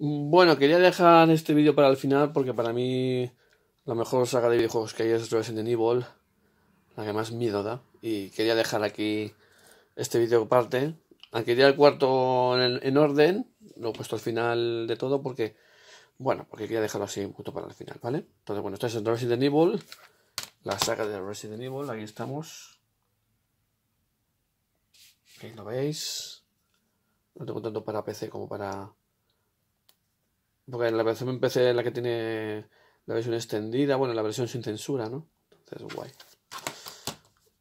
Bueno, quería dejar este vídeo para el final porque para mí la mejor saga de videojuegos que hay es Resident Evil, la que más miedo da. Y quería dejar aquí este vídeo aparte. ya el cuarto en, orden, lo he puesto al final de todo porque, bueno, porque quería dejarlo así justo para el final, ¿vale? Entonces, bueno, esto es Resident Evil, la saga de Resident Evil, aquí estamos. lo veis. No tengo tanto para PC como para porque la versión en PC es la que tiene la versión extendida, bueno, la versión sin censura, ¿no? Entonces, guay.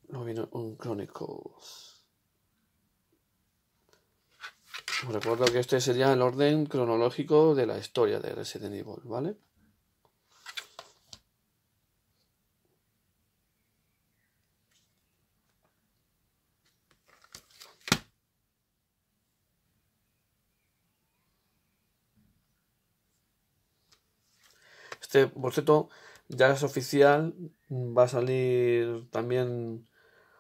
Luego viene un Chronicles. recuerdo que este sería el orden cronológico de la historia de Resident Evil, ¿vale? Por este cierto, ya es oficial, va a salir también,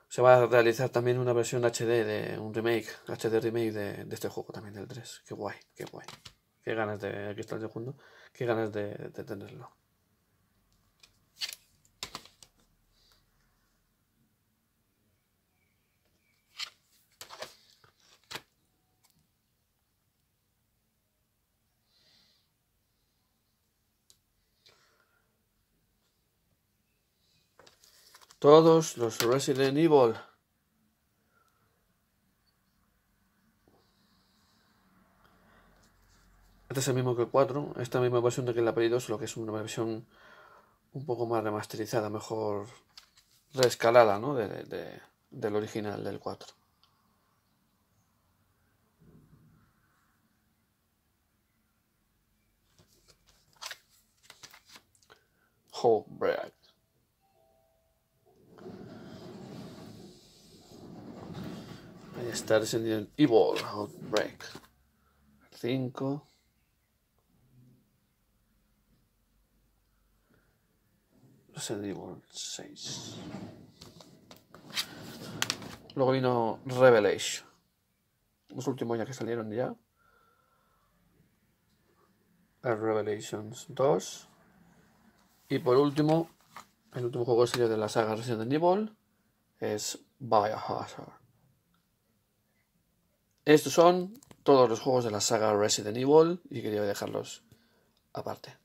se va a realizar también una versión HD de un remake, HD remake de, este juego también, del 3. Qué guay, qué guay. Qué ganas de, aquí está el segundo, qué ganas de tenerlo. Todos los Resident Evil. Este es el mismo que el 4, esta misma versión de que el apellido es lo que es una versión un poco más remasterizada, mejor reescalada, ¿no? del original, del 4. Break está Resident Evil Outbreak. 5. Resident Evil 6. Luego vino Revelation. Los últimos ya que salieron ya. Revelations 2. Y por último, el último juego serio de la saga Resident Evil es Biohazard. Estos son todos los juegos de la saga Resident Evil y quería dejarlos aparte.